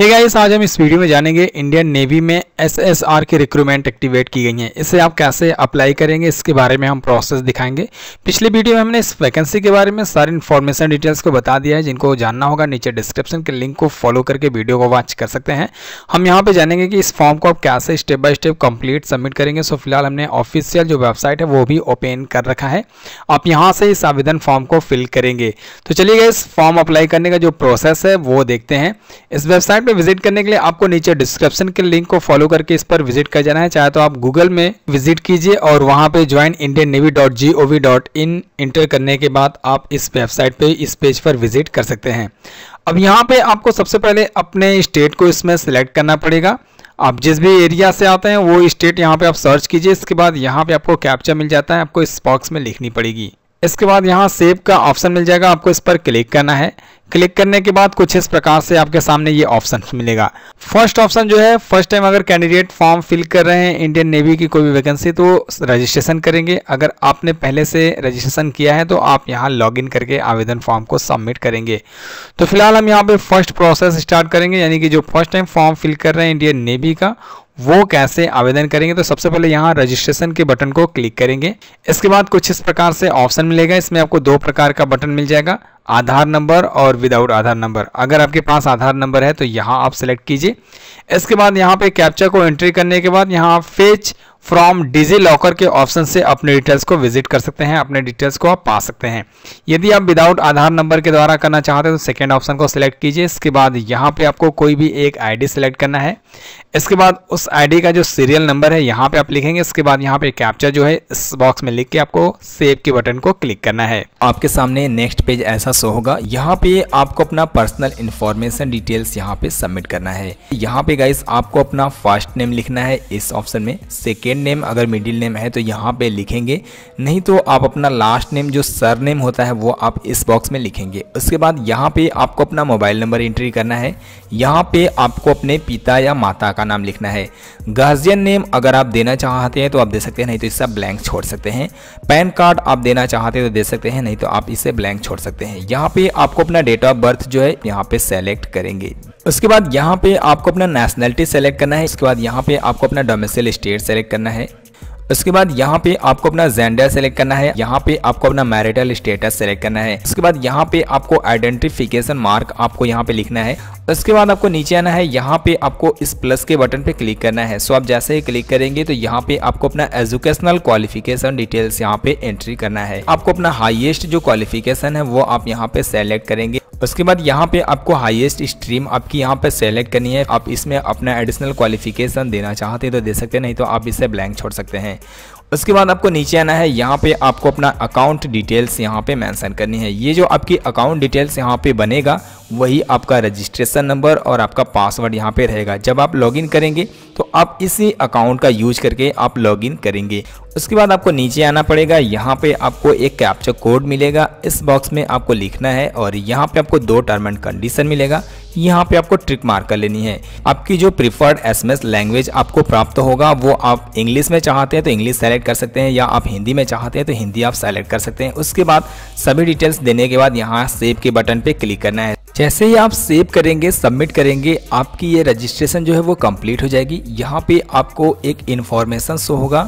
हे hey guys आज हम इस वीडियो में जानेंगे इंडियन नेवी में एसएसआर की रिक्रूटमेंट एक्टिवेट की गई है इसे आप कैसे अप्लाई करेंगे इसके बारे में हम प्रोसेस दिखाएंगे पिछले वीडियो में हमने इस वैकेंसी के बारे में सारी इन्फॉर्मेशन डिटेल्स को बता दिया है जिनको जानना होगा नीचे डिस्क्रिप्शन के लिंक को फॉलो करके वीडियो को वॉच कर सकते हैं हम यहाँ पर जानेंगे कि इस फॉर्म को आप कैसे step by step complete submit करेंगे सो फिलहाल हमने ऑफिशियल जो वेबसाइट है वो भी ओपन कर रखा है आप यहाँ से इस आवेदन फॉर्म को फिल करेंगे तो चलिए इस फॉर्म अप्लाई करने का जो प्रोसेस है वो देखते हैं इस वेबसाइट पे विजिट करने के लिए आपको नीचे डिस्क्रिप्शन के लिंक को फॉलो करके इस पर विजिट कर जाना है चाहे तो आप गूगल में विजिट कीजिए और वहां पे join Indian navy dot G O V dot in enter करने के बाद आप इस वेबसाइट पे इस पेज पर विजिट कर सकते हैं अब यहाँ पे आपको सबसे पहले अपने स्टेट को इसमें सिलेक्ट करना पड़ेगा आप जिस भी एरिया से आते हैं वो स्टेट यहाँ पे आप सर्च कीजिए इसके बाद यहाँ पे आपको कैप्चा मिल जाता है आपको इस बॉक्स में लिखनी पड़ेगी इसके बाद यहाँ सेव का ऑप्शन मिल जाएगा आपको इस पर क्लिक करना है क्लिक करने के बाद कुछ इस प्रकार से आपके सामने ये ऑप्शन मिलेगा फर्स्ट ऑप्शन जो है फर्स्ट टाइम अगर कैंडिडेट फॉर्म फिल कर रहे हैं इंडियन नेवी की कोई भी वैकेंसी तो रजिस्ट्रेशन करेंगे अगर आपने पहले से रजिस्ट्रेशन किया है तो आप यहाँ इन करके आवेदन फॉर्म को सबमिट करेंगे तो फिलहाल हम यहाँ पे फर्स्ट प्रोसेस स्टार्ट करेंगे यानी कि जो फर्स्ट टाइम फॉर्म फिल कर रहे हैं इंडियन नेवी का वो कैसे आवेदन करेंगे तो सबसे पहले यहाँ रजिस्ट्रेशन के बटन को क्लिक करेंगे इसके बाद कुछ इस प्रकार से ऑप्शन मिलेगा इसमें आपको दो प्रकार का बटन मिल जाएगा आधार नंबर और विदाउट आधार नंबर अगर आपके पास आधार नंबर है तो यहाँ आप सेलेक्ट कीजिए इसके बाद यहाँ पे कैप्चा को एंट्री करने के बाद यहाँ आप फेच फ्रॉम डिजी लॉकर के ऑप्शन से अपने डिटेल्स को विजिट कर सकते हैं अपने डिटेल्स को आप पा सकते हैं यदि आप विदाउट आधार नंबर के द्वारा करना चाहते हैं तो सेकेंड ऑप्शन को सिलेक्ट कीजिए इसके बाद यहाँ पे आपको कोई भी एक आईडी सिलेक्ट करना है इसके बाद उस आईडी का जो सीरियल नंबर है यहाँ पे आप लिखेंगे इसके बाद यहाँ पे कैप्चा जो है इस बॉक्स में लिख के आपको सेव के बटन को क्लिक करना है आपके सामने नेक्स्ट पेज ऐसा अच्छा शो होगा यहाँ पे आपको अपना पर्सनल इन्फॉर्मेशन डिटेल्स यहाँ पे सबमिट करना है यहाँ पे गाइस आपको अपना फर्स्ट नेम लिखना है इस ऑप्शन में सेकेंड नेम अगर मिडिल नेम है तो यहाँ पे लिखेंगे नहीं तो आप अपना लास्ट नेम जो सर नेम होता है वो आप इस बॉक्स में लिखेंगे उसके बाद यहाँ पे आपको अपना मोबाइल नंबर एंट्री करना है यहाँ पे आपको अपने पिता या माता का नाम लिखना है गार्जियन नेम अगर आप देना चाहते हैं तो आप दे सकते हैं नहीं तो इसका ब्लैंक छोड़ सकते हैं पैन कार्ड आप देना चाहते हैं तो दे सकते हैं नहीं तो आप इसे ब्लैंक छोड़ सकते हैं यहाँ पे आपको अपना डेट ऑफ बर्थ जो है यहाँ पे सेलेक्ट करेंगे उसके बाद यहाँ पे आपको अपना नेशनैलिटी सेलेक्ट करना है उसके बाद यहाँ पे आपको अपना डोमेसिल स्टेट सेलेक्ट करना है उसके बाद यहाँ पे आपको अपना जेंडर सेलेक्ट करना है यहाँ पे आपको अपना मैरिटल स्टेटस सेलेक्ट करना है उसके बाद यहाँ पे आपको आइडेंटिफिकेशन मार्क आपको यहाँ पे लिखना है उसके बाद आपको नीचे आना है यहाँ पे आपको इस प्लस के बटन पे क्लिक करना है सो आप जैसे ही क्लिक करेंगे तो यहाँ पे आपको अपना एजुकेशनल क्वालिफिकेशन डिटेल्स यहाँ पे एंट्री करना है आपको अपना हाईएस्ट जो क्वालिफिकेशन है वो आप यहाँ पे सेलेक्ट करेंगे उसके बाद यहाँ पे आपको हाईएस्ट स्ट्रीम आपकी यहाँ पे सेलेक्ट करनी है आप इसमें अपना एडिशनल क्वालिफिकेशन देना चाहते हैं तो दे सकते हैं नहीं तो आप इसे ब्लैंक छोड़ सकते हैं उसके बाद आपको नीचे आना है यहाँ पे आपको अपना अकाउंट डिटेल्स यहाँ पे मेंशन करनी है ये जो आपकी अकाउंट डिटेल्स यहाँ पे बनेगा वही आपका रजिस्ट्रेशन नंबर और आपका पासवर्ड यहाँ पे रहेगा जब आप लॉगिन करेंगे तो आप इसी अकाउंट का यूज करके आप लॉगिन करेंगे उसके बाद आपको नीचे आना पड़ेगा यहाँ पे आपको एक कैप्चर कोड मिलेगा इस बॉक्स में आपको लिखना है और यहाँ पे आपको दो टर्म एंड कंडीशन मिलेगा यहाँ पे आपको ट्रिक मार कर लेनी है आपकी जो प्रिफर्ड एसएमएस लैंग्वेज आपको प्राप्त होगा वो आप इंग्लिश में चाहते हैं तो इंग्लिश सेलेक्ट कर सकते हैं या आप हिंदी में चाहते हैं तो हिंदी आप सेलेक्ट कर सकते हैं उसके बाद सभी डिटेल्स देने के बाद यहाँ सेव के बटन पे क्लिक करना है जैसे ही आप सेव करेंगे सबमिट करेंगे आपकी ये रजिस्ट्रेशन जो है वो कंप्लीट हो जाएगी यहाँ पे आपको एक इन्फॉर्मेशन शो होगा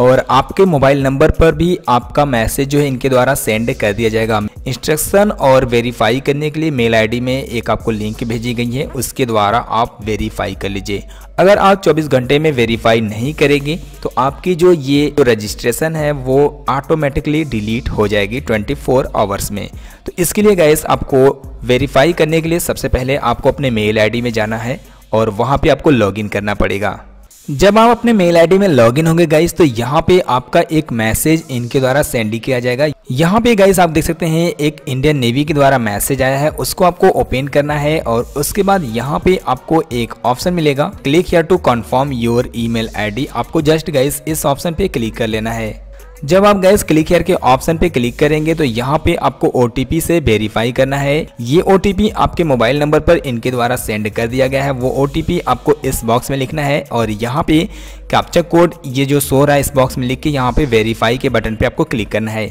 और आपके मोबाइल नंबर पर भी आपका मैसेज जो है इनके द्वारा सेंड कर दिया जाएगा इंस्ट्रक्शन और वेरीफाई करने के लिए मेल आईडी में एक आपको लिंक भेजी गई है उसके द्वारा आप वेरीफाई कर लीजिए अगर आप 24 घंटे में वेरीफाई नहीं करेंगे तो आपकी जो ये जो रजिस्ट्रेशन है वो ऑटोमेटिकली डिलीट हो जाएगी 24 आवर्स में तो इसके लिए गैस आपको वेरीफाई करने के लिए सबसे पहले आपको अपने मेल आई में जाना है और वहाँ पर आपको लॉग करना पड़ेगा जब आप अपने मेल आईडी में लॉगिन होंगे गाइस तो यहाँ पे आपका एक मैसेज इनके द्वारा सेंड किया जाएगा यहाँ पे गाइस आप देख सकते हैं एक इंडियन नेवी के द्वारा मैसेज आया है उसको आपको ओपन करना है और उसके बाद यहाँ पे आपको एक ऑप्शन मिलेगा click here to confirm your email ID आपको जस्ट गाइस इस ऑप्शन पे क्लिक कर लेना है जब आप गैस क्लिक हेयर के ऑप्शन पे क्लिक करेंगे तो यहाँ पे आपको ओ से वेरीफाई करना है ये ओ आपके मोबाइल नंबर पर इनके द्वारा सेंड कर दिया गया है वो ओ आपको इस बॉक्स में लिखना है और यहाँ पे कैप्चा कोड ये जो सो रहा है इस बॉक्स में लिख के यहाँ पे वेरीफाई के बटन पे आपको क्लिक करना है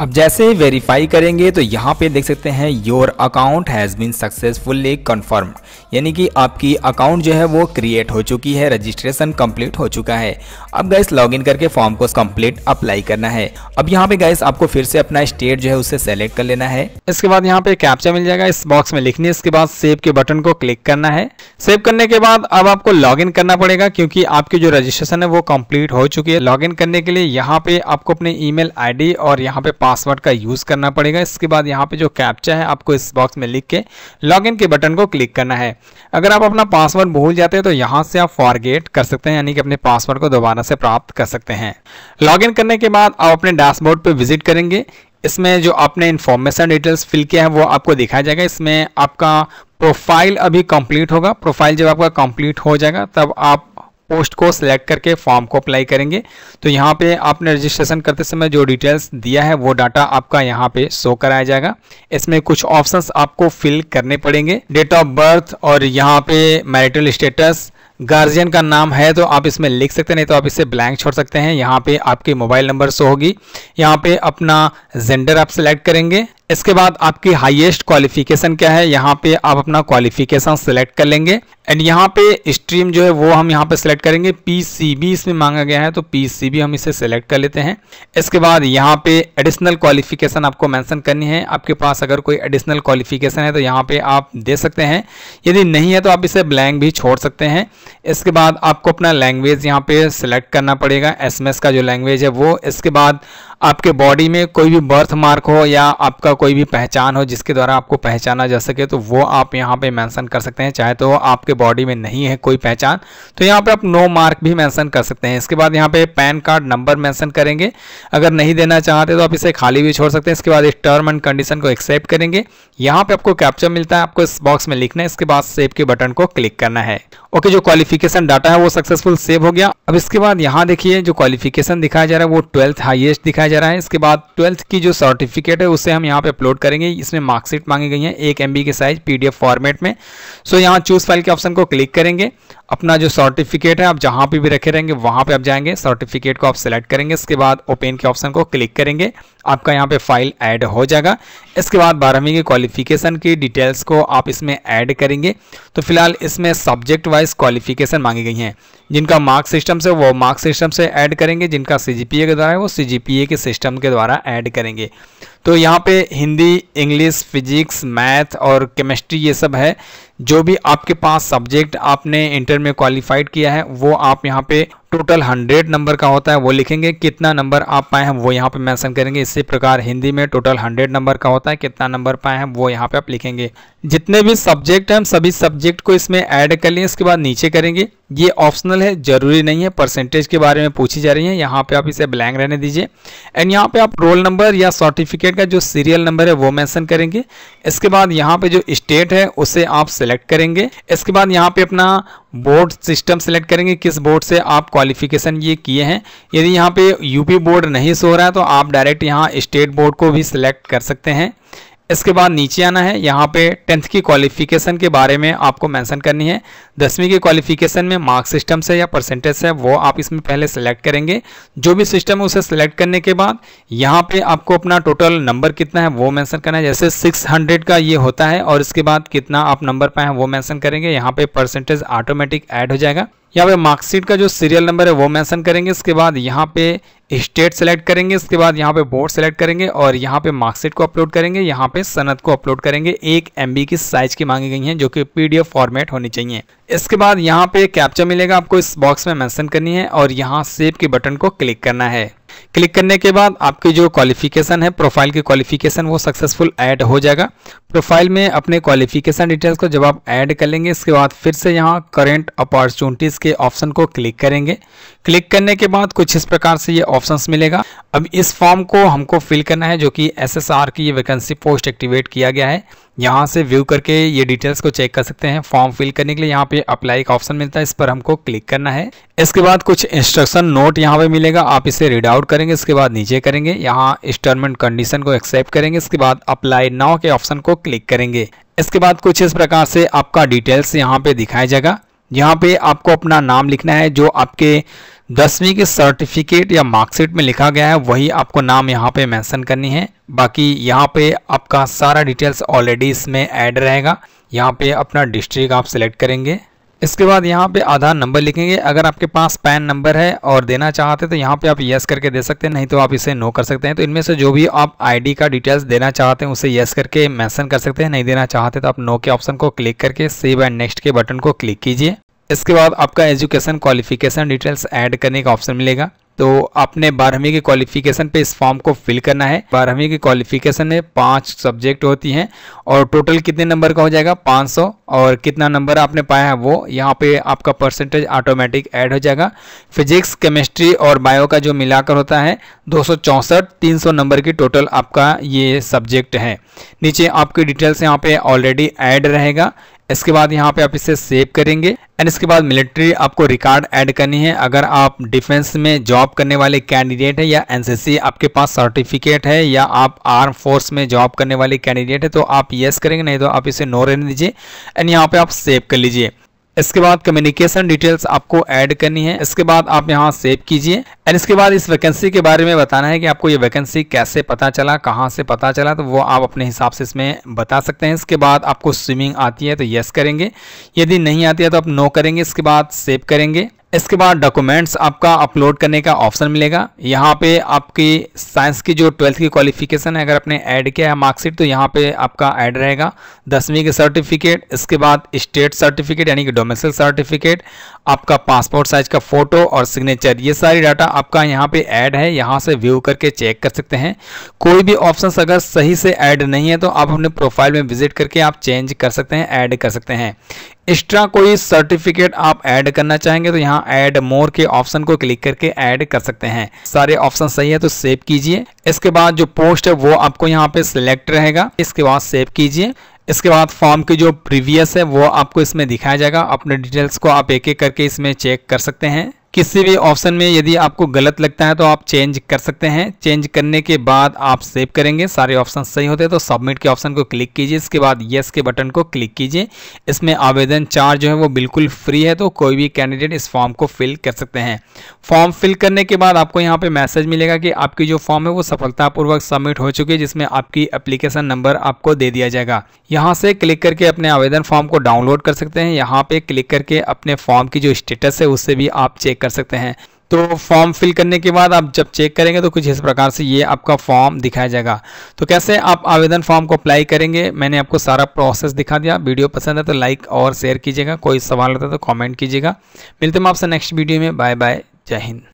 अब जैसे वेरीफाई करेंगे तो यहाँ पे देख सकते हैं your account has been successfully confirm यानी कि आपकी अकाउंट जो है वो क्रिएट हो चुकी है रजिस्ट्रेशन कंप्लीट हो चुका है अब गैस लॉगिन करके फॉर्म को कंप्लीट अप्लाई करना है अब यहाँ पे गैस आपको फिर से अपना स्टेट जो है उसे सेलेक्ट कर लेना है इसके बाद यहाँ पे कैप्चा मिल जाएगा इस बॉक्स में लिखने इसके बाद सेव के बटन को क्लिक करना है सेव करने के बाद अब आपको लॉग करना पड़ेगा क्योंकि आपकी जो रजिस्ट्रेशन है वो कम्प्लीट हो चुकी है लॉग करने के लिए यहाँ पे आपको अपने ई मेल और यहाँ पे पासवर्ड का यूज़ करना पड़ेगा इसके बाद यहाँ पे जो कैप्चा है आपको इस बॉक्स में लिख के लॉगिन के बटन को क्लिक करना है अगर आप अपना पासवर्ड भूल जाते हैं तो यहाँ से आप फॉरगेट कर सकते हैं यानी कि अपने पासवर्ड को दोबारा से प्राप्त कर सकते हैं लॉग करने के बाद आप अपने डैशबोर्ड पर विजिट करेंगे इसमें जो आपने इन्फॉर्मेशन डिटेल्स फिल किया है वो आपको दिखाया जाएगा इसमें आपका प्रोफाइल अभी कंप्लीट होगा प्रोफाइल जब आपका कंप्लीट हो जाएगा तब आप पोस्ट को सिलेक्ट करके फॉर्म को अप्लाई करेंगे तो यहाँ पे आपने रजिस्ट्रेशन करते समय जो डिटेल्स दिया है वो डाटा आपका यहाँ पे शो कराया जाएगा इसमें कुछ ऑप्शंस आपको फिल करने पड़ेंगे डेट ऑफ बर्थ और यहाँ पे मैरिटल स्टेटस गार्जियन का नाम है तो आप इसमें लिख सकते हैं नहीं तो आप इसे ब्लैंक छोड़ सकते हैं यहाँ पे आपके मोबाइल नंबर शो होगी यहाँ पे अपना जेंडर आप सिलेक्ट करेंगे इसके बाद आपकी हाईएस्ट क्वालिफिकेशन क्या है यहाँ पे आप अपना क्वालिफिकेशन सिलेक्ट कर लेंगे एंड यहाँ पे स्ट्रीम जो है वो हम यहाँ पे सिलेक्ट करेंगे पीसीबी इसमें मांगा गया है तो पीसीबी हम इसे सिलेक्ट कर लेते हैं इसके बाद यहाँ पे एडिशनल क्वालिफिकेशन आपको मेंशन करनी है आपके पास अगर कोई एडिशनल क्वालिफिकेशन है तो यहाँ पे आप दे सकते हैं यदि नहीं है तो आप इसे ब्लैंक भी छोड़ सकते हैं इसके बाद आपको अपना लैंग्वेज यहाँ पे सिलेक्ट करना पड़ेगा एस का जो लैंग्वेज है वो इसके बाद आपके बॉडी में कोई भी बर्थ मार्क हो या आपका कोई भी पहचान हो जिसके द्वारा आपको पहचाना जा सके तो वो आप यहाँ पे मेंशन कर सकते हैं चाहे तो आपके बॉडी में नहीं है कोई पहचान तो यहाँ पे आप नो मार्क भी मेंशन कर सकते हैं इसके बाद यहाँ पे पैन कार्ड नंबर मेंशन करेंगे अगर नहीं देना चाहते तो आप इसे खाली भी छोड़ सकते हैं इसके बाद इस टर्म एंड कंडीशन को एक्सेप्ट करेंगे यहाँ पे आपको कैप्चर मिलता है आपको इस बॉक्स में लिखना है इसके बाद सेव के बटन को क्लिक करना है ओके जो क्वालिफिकेशन डाटा है वो सक्सेसफुल सेव हो गया अब इसके बाद यहाँ देखिए जो क्वालिफिकेशन दिखाया जा रहा है वो ट्वेल्थ हाइएस्ट दिखाया जा रहा है इसके बाद ट्वेल्थ की जो सर्टिफिकेट है उसे हम यहाँ पे अपलोड करेंगे इसमें मार्कशीट मांगी गई है एक एम के साइज पीडीएफ फॉर्मेट में सो यहाँ चूज फाइल के ऑप्शन को क्लिक करेंगे अपना जो सर्टिफिकेट है आप जहाँ पे भी रखे रहेंगे वहाँ पे आप जाएंगे सर्टिफिकेट को आप सेलेक्ट करेंगे इसके बाद ओपन के ऑप्शन को क्लिक करेंगे आपका यहाँ पे फाइल ऐड हो जाएगा इसके बाद बारहवीं के क्वालिफिकेशन की डिटेल्स को आप इसमें ऐड करेंगे तो फिलहाल इसमें सब्जेक्ट वाइज क्वालिफिकेशन मांगी गई हैं जिनका मार्क्स सिस्टम से वो मार्क्स सिस्टम से ऐड करेंगे जिनका सी के द्वारा है वो सी के सिस्टम के द्वारा ऐड करेंगे तो यहाँ पे हिंदी इंग्लिश फिजिक्स मैथ और केमिस्ट्री ये सब है जो भी आपके पास सब्जेक्ट आपने इंटर में क्वालिफाइड किया है वो आप यहाँ पे टोटल हंड्रेड नंबर का होता है वो लिखेंगे कितना नंबर आप पाए हैं वो यहाँ पे मेंशन करेंगे इसी प्रकार हिंदी में टोटल हंड्रेड नंबर का होता है कितना नंबर पाए हैं वो यहाँ पे आप लिखेंगे जितने भी सब्जेक्ट हैं सभी सब्जेक्ट को इसमें ऐड कर लिए इसके बाद नीचे करेंगे ये ऑप्शनल है जरूरी नहीं है परसेंटेज के बारे में पूछी जा रही है यहाँ पे आप इसे ब्लैंक रहने दीजिए एंड यहाँ पे आप रोल नंबर या सर्टिफिकेट का जो सीरियल नंबर है वो मैंसन करेंगे इसके बाद यहाँ पे जो स्टेट है उसे आप सिलेक्ट करेंगे इसके बाद यहाँ पे अपना बोर्ड सिस्टम सेलेक्ट करेंगे किस बोर्ड से आप क्वालिफिकेशन ये किए हैं यदि यहाँ पे यूपी बोर्ड नहीं सो रहा है तो आप डायरेक्ट यहाँ स्टेट बोर्ड को भी सिलेक्ट कर सकते हैं इसके बाद नीचे आना है यहाँ पे टेंथ की क्वालिफिकेशन के बारे में आपको मेंशन करनी है दसवीं की क्वालिफिकेशन में मार्क्स सिस्टम से या परसेंटेज से वो आप इसमें पहले सेलेक्ट करेंगे जो भी सिस्टम है उसे सेलेक्ट करने के बाद यहाँ पे आपको अपना टोटल नंबर कितना है वो मेंशन करना है जैसे 600 का ये होता है और इसके बाद कितना आप नंबर पाए हैं वो मैंसन करेंगे यहाँ पे परसेंटेज ऑटोमेटिक ऐड हो जाएगा यहाँ पे मार्कशीट का जो सीरियल नंबर है वो मेंशन करेंगे इसके बाद यहाँ पे स्टेट सेलेक्ट करेंगे इसके बाद यहाँ पे बोर्ड सेलेक्ट करेंगे और यहाँ पे मार्कशीट को अपलोड करेंगे यहाँ पे सनत को अपलोड करेंगे एक एम की साइज की मांगी गई है जो कि पीडीएफ फॉर्मेट होनी चाहिए इसके बाद यहाँ पे कैप्चर मिलेगा आपको इस बॉक्स में मैंसन करनी है और यहाँ सेव के बटन को क्लिक करना है क्लिक करने के बाद आपकी जो क्वालिफिकेशन है प्रोफाइल की क्वालिफिकेशन वो सक्सेसफुल ऐड हो जाएगा प्रोफाइल में अपने क्वालिफिकेशन डिटेल्स को जब आप ऐड कर लेंगे इसके बाद फिर से यहाँ करेंट अपॉर्चुनिटीज़ के ऑप्शन को क्लिक करेंगे क्लिक करने के बाद कुछ इस प्रकार से ये ऑप्शंस मिलेगा अब इस फॉर्म को हमको फिल करना है जो कि एसएसआर की ये वैकेंसी पोस्ट एक्टिवेट किया गया है यहाँ से व्यू करके ये डिटेल्स को चेक कर सकते हैं फॉर्म फिल करने के लिए यहाँ पे अप्लाई का ऑप्शन मिलता है इस पर हमको क्लिक करना है इसके बाद कुछ इंस्ट्रक्शन नोट यहाँ पे मिलेगा आप इसे रीड आउट करेंगे इसके बाद नीचे करेंगे यहाँ इंस्टॉलमेंट कंडीशन को एक्सेप्ट करेंगे इसके बाद अप्लाई नाउ के ऑप्शन को क्लिक करेंगे इसके बाद कुछ इस प्रकार से आपका डिटेल्स यहाँ पे दिखाया जाएगा यहाँ पे आपको अपना नाम लिखना है जो आपके दसवीं के सर्टिफिकेट या मार्कशीट में लिखा गया है वही आपको नाम यहाँ पे मेंशन करनी है बाकी यहाँ पे आपका सारा डिटेल्स ऑलरेडी इसमें ऐड रहेगा यहाँ पे अपना डिस्ट्रिक्ट आप सिलेक्ट करेंगे इसके बाद यहाँ पे आधार नंबर लिखेंगे अगर आपके पास पैन नंबर है और देना चाहते हैं तो यहाँ पे आप येस करके दे सकते हैं नहीं तो आप इसे नो कर सकते हैं तो इनमें से जो भी आप आईडी का डिटेल्स देना चाहते हैं उसे येस करके मेंशन कर सकते हैं नहीं देना चाहते तो आप नो के ऑप्शन को क्लिक करके सेव एंड नेक्स्ट के बटन को क्लिक कीजिए इसके बाद आपका एजुकेशन क्वालिफिकेशन डिटेल्स ऐड करने का ऑप्शन मिलेगा तो आपने बारहवीं के क्वालिफिकेशन पे इस फॉर्म को फिल करना है बारहवीं की क्वालिफिकेशन में पांच सब्जेक्ट होती हैं और टोटल कितने नंबर का हो जाएगा 500 और कितना नंबर आपने पाया है वो यहाँ पे आपका परसेंटेज ऑटोमेटिक ऐड हो जाएगा फिजिक्स केमिस्ट्री और बायो का जो मिलाकर होता है दो सौ 300 नंबर की टोटल आपका ये सब्जेक्ट है नीचे आपकी डिटेल्स यहाँ पे ऑलरेडी ऐड रहेगा इसके बाद यहाँ पे आप इसे सेव करेंगे एंड इसके बाद मिलिट्री आपको रिकॉर्ड ऐड करनी है अगर आप डिफेंस में जॉब करने वाले कैंडिडेट है या एनसीसी आपके पास सर्टिफिकेट है या आप आर्म फोर्स में जॉब करने वाले कैंडिडेट है तो आप येस करेंगे नहीं तो आप इसे नो रहने दीजिए एंड यहाँ पे आप सेव कर लीजिए इसके बाद कम्युनिकेशन डिटेल्स आपको ऐड करनी है इसके बाद आप यहाँ सेव कीजिए एंड इसके बाद इस वैकेंसी के बारे में बताना है कि आपको ये वैकेंसी कैसे पता चला कहाँ से पता चला तो वो आप अपने हिसाब से इसमें बता सकते हैं इसके बाद आपको स्विमिंग आती है तो येस करेंगे यदि नहीं आती है तो आप नो करेंगे इसके बाद सेव करेंगे इसके बाद डॉक्यूमेंट्स आपका अपलोड करने का ऑप्शन मिलेगा यहाँ पे आपकी साइंस की जो ट्वेल्थ की क्वालिफिकेशन है अगर आपने ऐड किया है मार्कशीट तो यहाँ पे आपका ऐड रहेगा दसवीं के सर्टिफिकेट इसके बाद स्टेट सर्टिफिकेट यानी कि डोमेसल सर्टिफिकेट आपका पासपोर्ट साइज का फ़ोटो और सिग्नेचर ये सारी डाटा आपका यहाँ पे ऐड है यहाँ से व्यू करके चेक कर सकते हैं कोई भी ऑप्शन अगर सही से ऐड नहीं है तो आप अपने प्रोफाइल में विजिट करके आप चेंज कर सकते हैं ऐड कर सकते हैं एक्स्ट्रा कोई सर्टिफिकेट आप ऐड करना चाहेंगे तो यहाँ ऐड मोर के ऑप्शन को क्लिक करके ऐड कर सकते हैं सारे ऑप्शन सही है तो सेव कीजिए इसके बाद जो पोस्ट है वो आपको यहाँ पे सिलेक्ट रहेगा इसके बाद सेव कीजिए इसके बाद फॉर्म की जो प्रीवियस है वो आपको इसमें दिखाया जाएगा अपने डिटेल्स को आप एक एक करके इसमें चेक कर सकते हैं किसी भी ऑप्शन में यदि आपको गलत लगता है तो आप चेंज कर सकते हैं चेंज करने के बाद आप सेव करेंगे सारे ऑप्शन सही होते हैं तो सबमिट के ऑप्शन को क्लिक कीजिए इसके बाद येस के बटन को क्लिक कीजिए इसमें आवेदन चार्ज जो है वो बिल्कुल फ्री है तो कोई भी कैंडिडेट इस फॉर्म को फिल कर सकते हैं फॉर्म फिल करने के बाद आपको यहाँ पर मैसेज मिलेगा कि आपकी जो फॉर्म है वो सफलतापूर्वक सबमिट हो चुकी है जिसमें आपकी एप्लीकेशन नंबर आपको दे दिया जाएगा यहाँ से क्लिक करके अपने आवेदन फॉर्म को डाउनलोड कर सकते हैं यहाँ पर क्लिक करके अपने फॉर्म की जो स्टेटस है उससे भी आप चेक कर सकते हैं तो फॉर्म फिल करने के बाद आप जब चेक करेंगे तो कुछ इस प्रकार से ये आपका फॉर्म दिखाया जाएगा तो कैसे आप आवेदन फॉर्म को अप्लाई करेंगे मैंने आपको सारा प्रोसेस दिखा दिया वीडियो पसंद है तो लाइक और शेयर कीजिएगा कोई सवाल होता है तो कमेंट कीजिएगा मिलते हैं आपसे नेक्स्ट वीडियो में बाय बाय जय हिंद